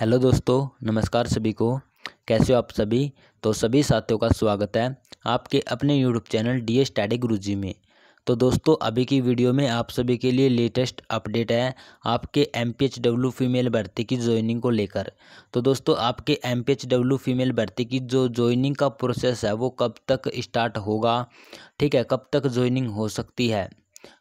hello दोस्तों नमस्कार सभी को कैसे हो आप सभी तो सभी साथियों का स्वागत है आपके अपने यूट्यूब चैनल डी एस टैडी गुरुजी में तो दोस्तों अभी की वीडियो में आप सभी के लिए लेटेस्ट अपडेट है आपके M P H W female भर्ती की ज्वाइनिंग को लेकर तो दोस्तों आपके M P H W female भर्ती की जो ज्वाइनिंग का प्रोसेस है वो कब तक स्टार्ट होगा ठीक है कब तक ज्वाइनिंग हो सकती है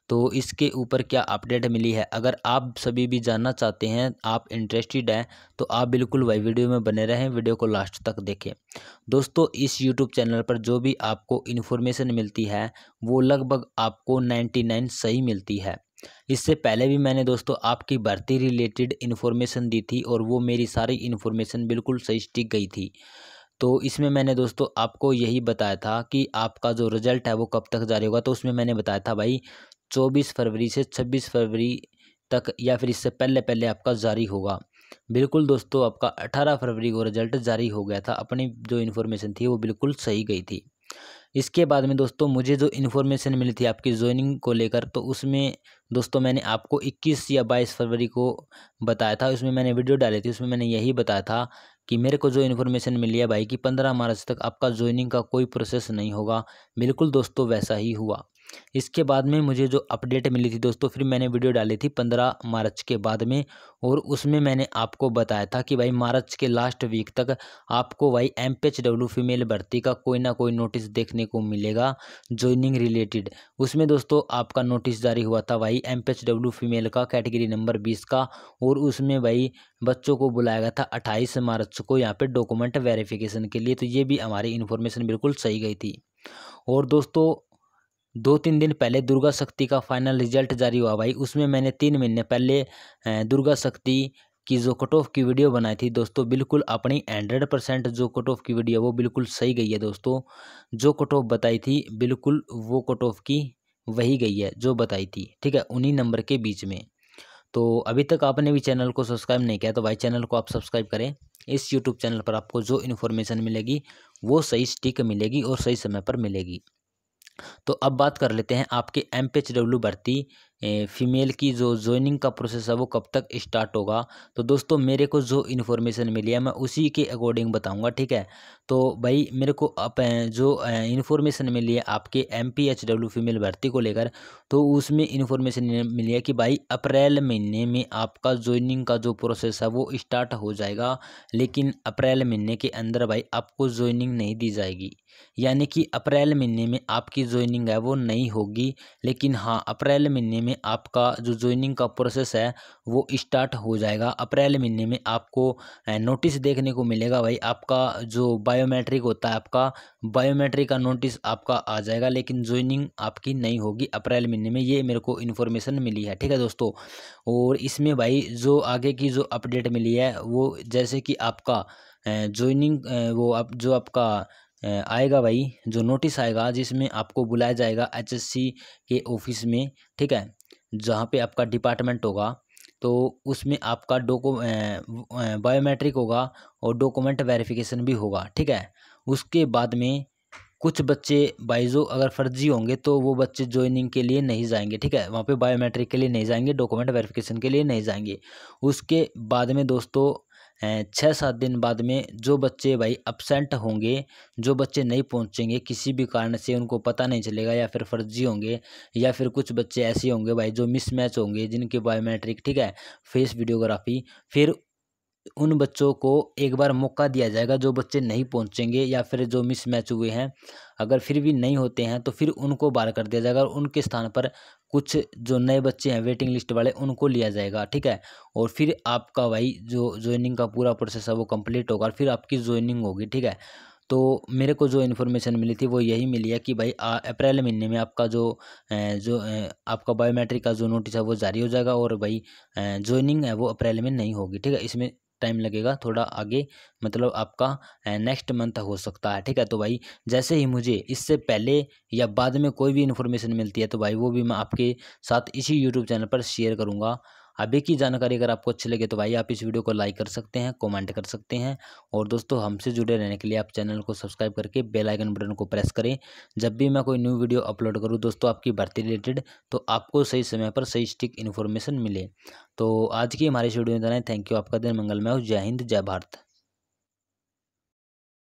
तो इसके ऊपर क्या अपडेट मिली है अगर आप सभी भी जानना चाहते हैं आप इंटरेस्टेड हैं तो आप बिल्कुल वही वीडियो में बने रहें वीडियो को लास्ट तक देखें दोस्तों इस यूट्यूब चैनल पर जो भी आपको इन्फॉर्मेशन मिलती है वो लगभग आपको नाइन सही मिलती है इससे पहले भी मैंने दोस्तों आपकी भर्ती रिलेटेड इन्फॉर्मेशन दी थी और वो मेरी सारी इन्फॉर्मेशन बिल्कुल सही स्टिक गई थी तो इसमें मैंने दोस्तों आपको यही बताया था कि आपका जो रिज़ल्ट है वो कब तक जारी होगा तो उसमें मैंने बताया था भाई चौबीस फरवरी से छब्बीस फरवरी तक या फिर इससे पहले पहले आपका जारी होगा बिल्कुल दोस्तों आपका 18 फरवरी को रिजल्ट जारी हो गया था अपनी जो इन्फॉर्मेशन थी वो बिल्कुल सही गई थी इसके बाद में दोस्तों मुझे जो इन्फॉर्मेशन मिली थी आपकी ज्वाइनिंग को लेकर तो उसमें दोस्तों मैंने आपको 21 या 22 फरवरी को बताया था उसमें मैंने वीडियो डाली थी उसमें मैंने यही बताया था कि मेरे को जो इन्फॉर्मेशन मिली है भाई कि 15 मार्च तक आपका ज्वाइनिंग का कोई प्रोसेस नहीं होगा बिल्कुल दोस्तों वैसा ही हुआ इसके बाद में मुझे जो अपडेट मिली थी दोस्तों फिर मैंने वीडियो डाली थी पंद्रह मार्च के बाद में और उसमें मैंने आपको बताया था कि भाई मार्च के लास्ट वीक तक आपको भाई एम डब्ल्यू फीमेल भर्ती का कोई ना कोई नोटिस देखने को मिलेगा ज्वाइनिंग रिलेटेड उसमें दोस्तों आपका नोटिस जारी हुआ था भाई एम डब्ल्यू फीमेल का कैटेगरी नंबर बीस का और उसमें भाई बच्चों को बुलाया गया था अट्ठाईस मार्च को यहाँ पर डॉक्यूमेंट वेरिफिकेशन के लिए तो ये भी हमारी इन्फॉर्मेशन बिल्कुल सही गई थी और दोस्तों दो तीन दिन पहले दुर्गा शक्ति का फाइनल रिजल्ट जारी हुआ भाई उसमें मैंने तीन महीने पहले दुर्गा शक्ति की जो कट ऑफ की वीडियो बनाई थी दोस्तों बिल्कुल अपनी हंड्रेड परसेंट जो कट ऑफ की वीडियो वो बिल्कुल सही गई है दोस्तों जो कट ऑफ बताई थी बिल्कुल वो कट ऑफ की वही गई है जो बताई थी ठीक है उन्हीं नंबर के बीच में तो अभी तक आपने भी चैनल को सब्सक्राइब नहीं किया तो भाई चैनल को आप सब्सक्राइब करें इस यूट्यूब चैनल पर आपको जो इन्फॉर्मेशन मिलेगी वो सही स्टिक मिलेगी और सही समय पर मिलेगी तो अब बात कर लेते हैं आपके एम पी एच डब्ल्यू भर्ती फ़ीमेल की जो ज्वाइनिंग का प्रोसेस है वो कब तक स्टार्ट होगा तो दोस्तों मेरे को जो इन्फॉर्मेशन मिली है मैं उसी के अकॉर्डिंग बताऊंगा ठीक है तो भाई मेरे को अप जो इन्फॉर्मेशन मिली है आपके M P H W female भर्ती को लेकर तो उसमें इन्फॉर्मेशन मिली है कि भाई अप्रैल महीने में आपका ज्वाइनिंग का जो प्रोसेस है वो स्टार्ट हो जाएगा लेकिन अप्रैल महीने के अंदर भाई आपको ज्वाइनिंग नहीं दी जाएगी यानी कि अप्रैल महीने में आपकी ज्वाइनिंग है वो नहीं होगी लेकिन हाँ अप्रैल महीने में में आपका जो ज्वाइनिंग का प्रोसेस है वो स्टार्ट हो जाएगा अप्रैल महीने में आपको नोटिस देखने को मिलेगा भाई आपका जो बायोमेट्रिक होता है आपका बायोमेट्रिक का नोटिस आपका आ जाएगा लेकिन ज्वाइनिंग आपकी नहीं होगी अप्रैल महीने में ये मेरे को इन्फॉर्मेशन मिली है ठीक है दोस्तों और इसमें भाई जो आगे की जो अपडेट मिली है वो जैसे कि आपका ज्वाइनिंग वो आप जो आपका आएगा भाई जो नोटिस आएगा जिसमें आपको बुलाया जाएगा एचएससी के ऑफिस में ठीक है जहाँ पे आपका डिपार्टमेंट होगा तो उसमें आपका डोको बायोमेट्रिक होगा और डॉक्यूमेंट वेरिफिकेशन भी होगा ठीक है उसके बाद में कुछ बच्चे बाइजो अगर फर्जी होंगे तो वो बच्चे ज्वाइनिंग के लिए नहीं जाएंगे ठीक है वहाँ पे बायोमेट्रिक के लिए नहीं जाएंगे डॉक्यूमेंट वेरिफिकेशन के लिए नहीं जाएंगे उसके बाद में दोस्तों छः सात दिन बाद में जो बच्चे भाई अपसेंट होंगे जो बच्चे नहीं पहुँचेंगे किसी भी कारण से उनको पता नहीं चलेगा या फिर फर्जी होंगे या फिर कुछ बच्चे ऐसे होंगे भाई जो मिसमैच होंगे जिनके बायोमेट्रिक ठीक है फेस वीडियोग्राफी फिर उन बच्चों को एक बार मौका दिया जाएगा जो बच्चे नहीं पहुंचेंगे या फिर जो मिस मैच हुए हैं अगर फिर भी नहीं होते हैं तो फिर उनको बाहर कर दिया जाएगा और उनके स्थान पर कुछ जो नए बच्चे हैं वेटिंग लिस्ट वाले उनको लिया जाएगा ठीक है और फिर आपका भाई जो ज्वाइनिंग का पूरा प्रोसेस है वो कम्प्लीट होगा और फिर आपकी ज्वाइनिंग होगी ठीक है तो मेरे को जो इन्फॉर्मेशन मिली थी वो यही मिली है कि भाई अप्रैल महीने में आपका जो जो आपका बायोमेट्रिक का जो नोटिस है वो जारी हो जाएगा और भाई ज्वाइनिंग है वो अप्रैल में नहीं होगी ठीक है इसमें टाइम लगेगा थोड़ा आगे मतलब आपका नेक्स्ट मंथ हो सकता है ठीक है तो भाई जैसे ही मुझे इससे पहले या बाद में कोई भी इन्फॉर्मेशन मिलती है तो भाई वो भी मैं आपके साथ इसी यूट्यूब चैनल पर शेयर करूँगा अभी की जानकारी अगर आपको अच्छी लगे तो भाई आप इस वीडियो को लाइक कर सकते हैं कमेंट कर सकते हैं और दोस्तों हमसे जुड़े रहने के लिए आप चैनल को सब्सक्राइब करके बेल आइकन बटन को प्रेस करें जब भी मैं कोई न्यू वीडियो अपलोड करूँ दोस्तों आपकी भर्ती रिलेटेड तो आपको सही समय पर सही स्टिक इन्फॉर्मेशन मिले तो आज की हमारे वीडियो में इतना थैंक यू आपका दिन मंगलमय हो जय हिंद जय भारत